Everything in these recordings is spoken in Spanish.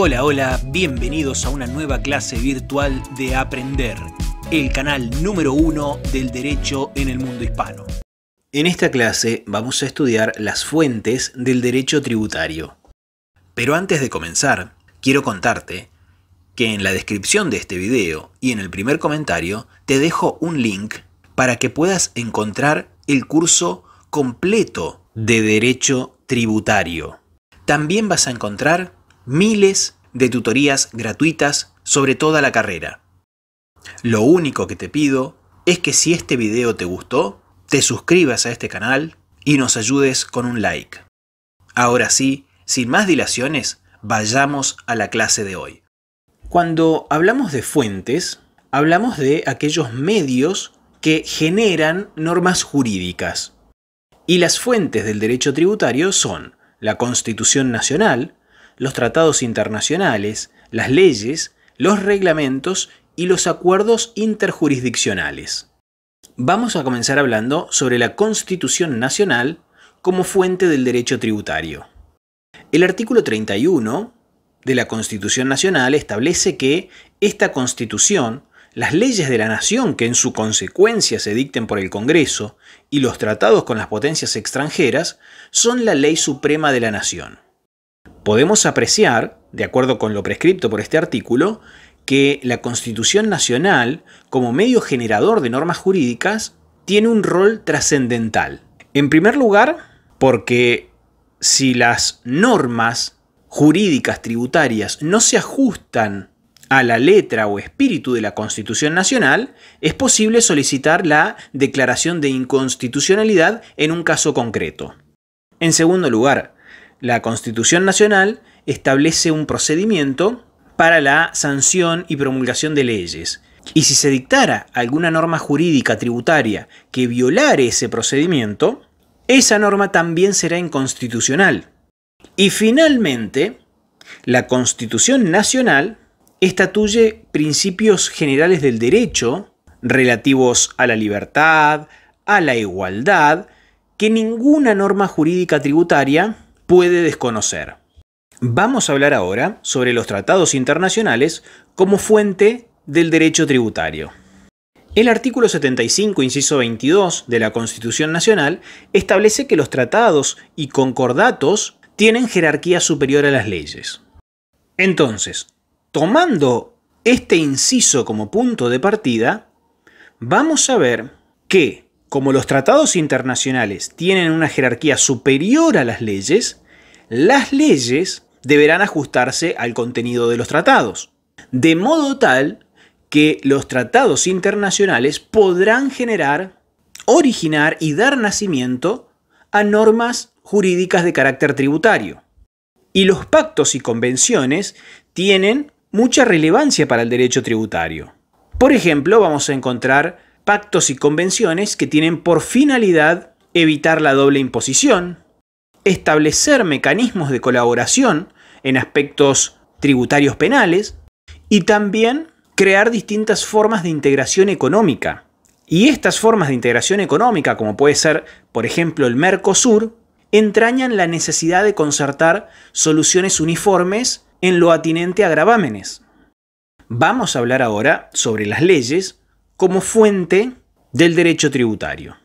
Hola, hola, bienvenidos a una nueva clase virtual de Aprender, el canal número uno del derecho en el mundo hispano. En esta clase vamos a estudiar las fuentes del derecho tributario. Pero antes de comenzar, quiero contarte que en la descripción de este video y en el primer comentario te dejo un link para que puedas encontrar el curso completo de Derecho Tributario. También vas a encontrar miles de tutorías gratuitas sobre toda la carrera. Lo único que te pido es que si este video te gustó, te suscribas a este canal y nos ayudes con un like. Ahora sí, sin más dilaciones, vayamos a la clase de hoy. Cuando hablamos de fuentes, hablamos de aquellos medios que generan normas jurídicas. Y las fuentes del derecho tributario son la Constitución Nacional, los tratados internacionales, las leyes, los reglamentos y los acuerdos interjurisdiccionales. Vamos a comenzar hablando sobre la Constitución Nacional como fuente del derecho tributario. El artículo 31 de la Constitución Nacional establece que esta Constitución, las leyes de la nación que en su consecuencia se dicten por el Congreso y los tratados con las potencias extranjeras son la ley suprema de la nación podemos apreciar, de acuerdo con lo prescripto por este artículo, que la Constitución Nacional, como medio generador de normas jurídicas, tiene un rol trascendental. En primer lugar, porque si las normas jurídicas tributarias no se ajustan a la letra o espíritu de la Constitución Nacional, es posible solicitar la declaración de inconstitucionalidad en un caso concreto. En segundo lugar, la Constitución Nacional establece un procedimiento para la sanción y promulgación de leyes. Y si se dictara alguna norma jurídica tributaria que violare ese procedimiento, esa norma también será inconstitucional. Y finalmente, la Constitución Nacional estatuye principios generales del derecho relativos a la libertad, a la igualdad, que ninguna norma jurídica tributaria puede desconocer. Vamos a hablar ahora sobre los tratados internacionales como fuente del derecho tributario. El artículo 75, inciso 22 de la Constitución Nacional establece que los tratados y concordatos tienen jerarquía superior a las leyes. Entonces, tomando este inciso como punto de partida, vamos a ver que como los tratados internacionales tienen una jerarquía superior a las leyes, las leyes deberán ajustarse al contenido de los tratados, de modo tal que los tratados internacionales podrán generar, originar y dar nacimiento a normas jurídicas de carácter tributario. Y los pactos y convenciones tienen mucha relevancia para el derecho tributario. Por ejemplo, vamos a encontrar pactos y convenciones que tienen por finalidad evitar la doble imposición, establecer mecanismos de colaboración en aspectos tributarios penales y también crear distintas formas de integración económica. Y estas formas de integración económica, como puede ser, por ejemplo, el Mercosur, entrañan la necesidad de concertar soluciones uniformes en lo atinente a gravámenes. Vamos a hablar ahora sobre las leyes como fuente del derecho tributario.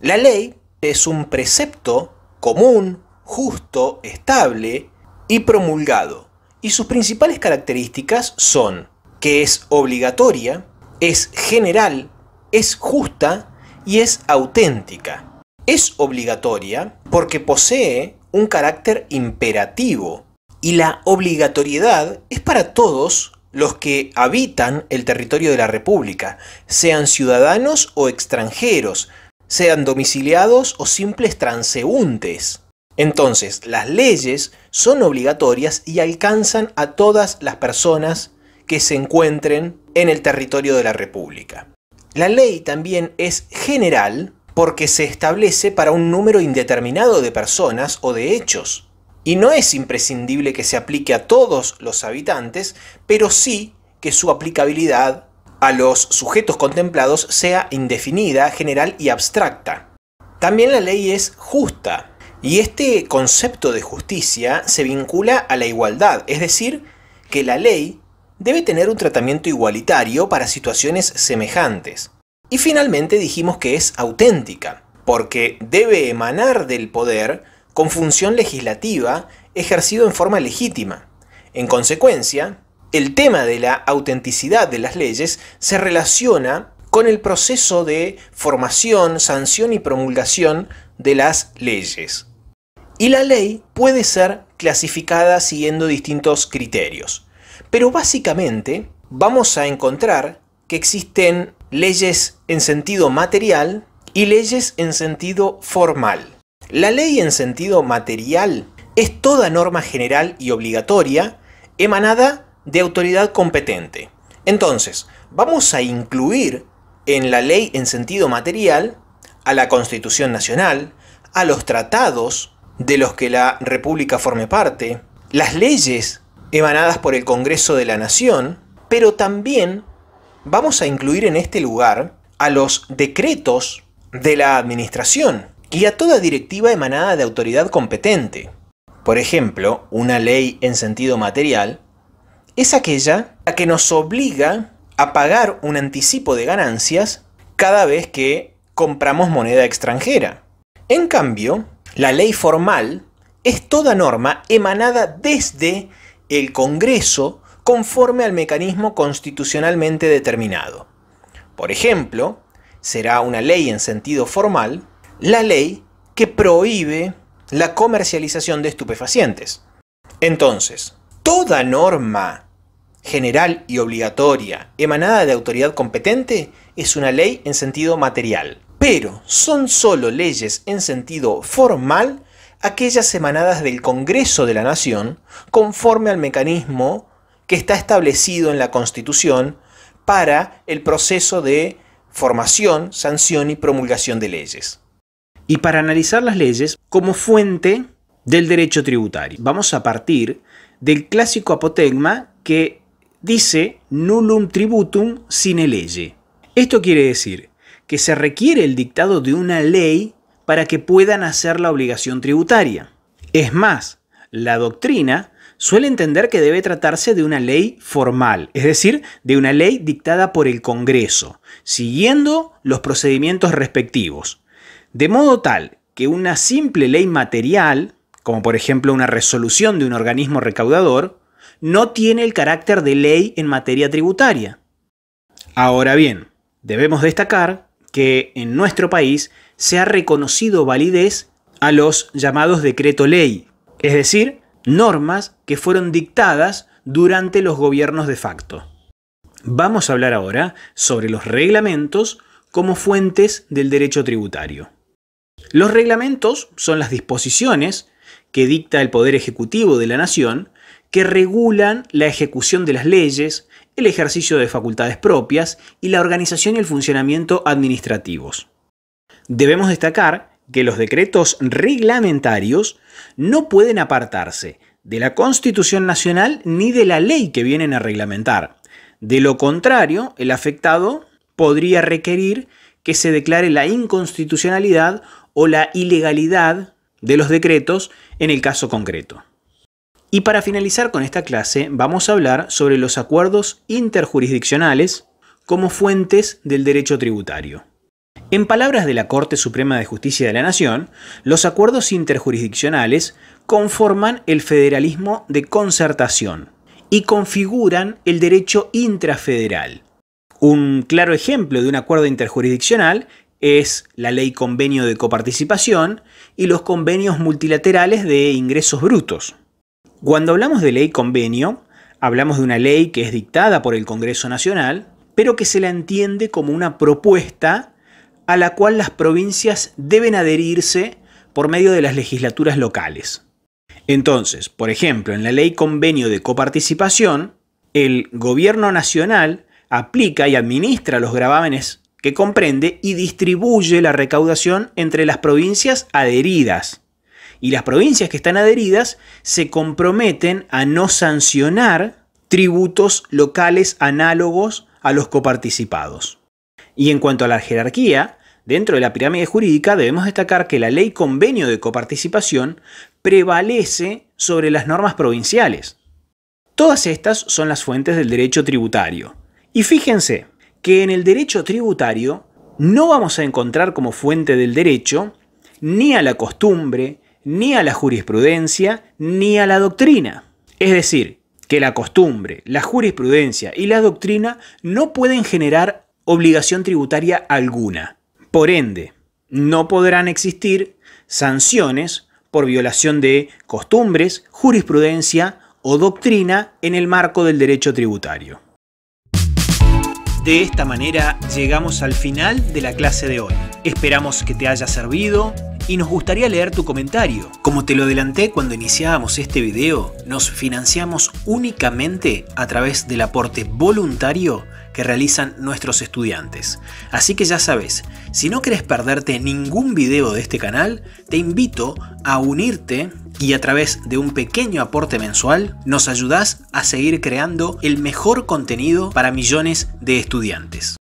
La ley es un precepto común, justo, estable y promulgado, y sus principales características son que es obligatoria, es general, es justa y es auténtica. Es obligatoria porque posee un carácter imperativo y la obligatoriedad es para todos los que habitan el territorio de la República, sean ciudadanos o extranjeros, sean domiciliados o simples transeúntes. Entonces, las leyes son obligatorias y alcanzan a todas las personas que se encuentren en el territorio de la República. La ley también es general porque se establece para un número indeterminado de personas o de hechos. Y no es imprescindible que se aplique a todos los habitantes, pero sí que su aplicabilidad a los sujetos contemplados sea indefinida, general y abstracta. También la ley es justa, y este concepto de justicia se vincula a la igualdad, es decir, que la ley debe tener un tratamiento igualitario para situaciones semejantes. Y finalmente dijimos que es auténtica, porque debe emanar del poder con función legislativa ejercido en forma legítima. En consecuencia, el tema de la autenticidad de las leyes se relaciona con el proceso de formación, sanción y promulgación de las leyes. Y la ley puede ser clasificada siguiendo distintos criterios. Pero básicamente vamos a encontrar que existen leyes en sentido material y leyes en sentido formal. La ley en sentido material es toda norma general y obligatoria emanada de autoridad competente. Entonces, vamos a incluir en la ley en sentido material a la Constitución Nacional, a los tratados de los que la República forme parte, las leyes emanadas por el Congreso de la Nación, pero también vamos a incluir en este lugar a los decretos de la Administración, y a toda directiva emanada de autoridad competente. Por ejemplo, una ley en sentido material es aquella a que nos obliga a pagar un anticipo de ganancias cada vez que compramos moneda extranjera. En cambio, la ley formal es toda norma emanada desde el Congreso conforme al mecanismo constitucionalmente determinado. Por ejemplo, será una ley en sentido formal la ley que prohíbe la comercialización de estupefacientes. Entonces, toda norma general y obligatoria emanada de autoridad competente es una ley en sentido material. Pero son solo leyes en sentido formal aquellas emanadas del Congreso de la Nación conforme al mecanismo que está establecido en la Constitución para el proceso de formación, sanción y promulgación de leyes y para analizar las leyes como fuente del derecho tributario. Vamos a partir del clásico apotegma que dice nullum tributum sine ley. Esto quiere decir que se requiere el dictado de una ley para que puedan hacer la obligación tributaria. Es más, la doctrina suele entender que debe tratarse de una ley formal, es decir, de una ley dictada por el Congreso, siguiendo los procedimientos respectivos de modo tal que una simple ley material, como por ejemplo una resolución de un organismo recaudador, no tiene el carácter de ley en materia tributaria. Ahora bien, debemos destacar que en nuestro país se ha reconocido validez a los llamados decreto ley, es decir, normas que fueron dictadas durante los gobiernos de facto. Vamos a hablar ahora sobre los reglamentos como fuentes del derecho tributario. Los reglamentos son las disposiciones que dicta el Poder Ejecutivo de la Nación que regulan la ejecución de las leyes, el ejercicio de facultades propias y la organización y el funcionamiento administrativos. Debemos destacar que los decretos reglamentarios no pueden apartarse de la Constitución Nacional ni de la ley que vienen a reglamentar. De lo contrario, el afectado podría requerir que se declare la inconstitucionalidad o la ilegalidad de los decretos en el caso concreto. Y para finalizar con esta clase vamos a hablar sobre los acuerdos interjurisdiccionales como fuentes del derecho tributario. En palabras de la Corte Suprema de Justicia de la Nación, los acuerdos interjurisdiccionales conforman el federalismo de concertación y configuran el derecho intrafederal, un claro ejemplo de un acuerdo interjurisdiccional es la ley convenio de coparticipación y los convenios multilaterales de ingresos brutos. Cuando hablamos de ley convenio, hablamos de una ley que es dictada por el Congreso Nacional, pero que se la entiende como una propuesta a la cual las provincias deben adherirse por medio de las legislaturas locales. Entonces, por ejemplo, en la ley convenio de coparticipación, el gobierno nacional aplica y administra los gravámenes que comprende y distribuye la recaudación entre las provincias adheridas. Y las provincias que están adheridas se comprometen a no sancionar tributos locales análogos a los coparticipados. Y en cuanto a la jerarquía, dentro de la pirámide jurídica debemos destacar que la ley convenio de coparticipación prevalece sobre las normas provinciales. Todas estas son las fuentes del derecho tributario, y fíjense que en el derecho tributario no vamos a encontrar como fuente del derecho ni a la costumbre, ni a la jurisprudencia, ni a la doctrina. Es decir, que la costumbre, la jurisprudencia y la doctrina no pueden generar obligación tributaria alguna. Por ende, no podrán existir sanciones por violación de costumbres, jurisprudencia o doctrina en el marco del derecho tributario. De esta manera llegamos al final de la clase de hoy. Esperamos que te haya servido y nos gustaría leer tu comentario. Como te lo adelanté cuando iniciábamos este video, nos financiamos únicamente a través del aporte voluntario que realizan nuestros estudiantes. Así que ya sabes, si no querés perderte ningún video de este canal, te invito a unirte y a través de un pequeño aporte mensual nos ayudás a seguir creando el mejor contenido para millones de estudiantes.